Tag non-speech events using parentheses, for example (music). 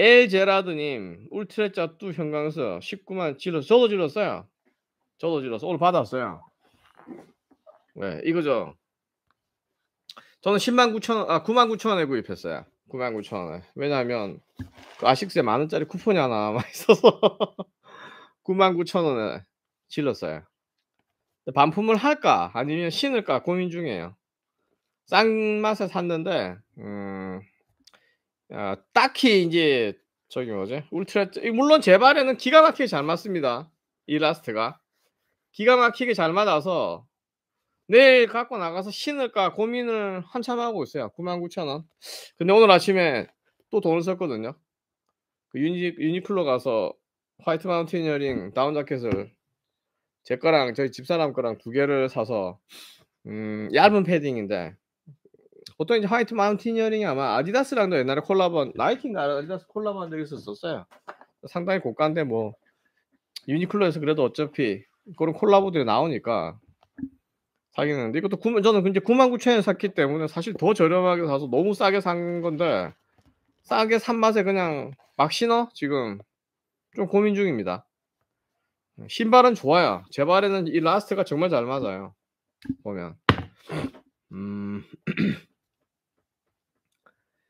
엘제라드님 울트레짜 뚜 형광서 19만 질러 저도 질렀어요. 저도 질렀어. 오늘 받았어요. 네, 이거죠. 저는 10만 9천 원, 아 9만 9천 원에 구입했어요. 9만 9천 원에. 왜냐하면 그 아식스에 만 원짜리 쿠폰이 하나 막 있어서 9만 (laughs) 9천 원에 질렀어요. 반품을 할까 아니면 신을까 고민 중이에요. 싼 맛에 샀는데 음, 아, 딱히 이제 저기 뭐지 울트라 물론 제 발에는 기가 막히게 잘 맞습니다 이 라스트가 기가 막히게 잘 맞아서 내일 갖고 나가서 신을까 고민을 한참 하고 있어요 99,000원 근데 오늘 아침에 또 돈을 썼거든요 그 유니, 유니클로 가서 화이트 마운틴 이어링 다운 자켓을 제 거랑 저희 집사람 거랑 두 개를 사서 음, 얇은 패딩인데 보통 이제 화이트 마운티니어링이 아마 아디다스랑도 옛날에 콜라보 나이키가 아디다스 콜라보한 적이 있었어요. 상당히 고가인데 뭐 유니클로에서 그래도 어차피 그런 콜라보들이 나오니까 사긴 했는데 이것도 9만 저는 근데 9만 9천 원에 샀기 때문에 사실 더 저렴하게 사서 너무 싸게 산 건데 싸게 산 맛에 그냥 막 신어 지금 좀 고민 중입니다. 신발은 좋아요. 제 발에는 이 라스트가 정말 잘 맞아요. 보면 음.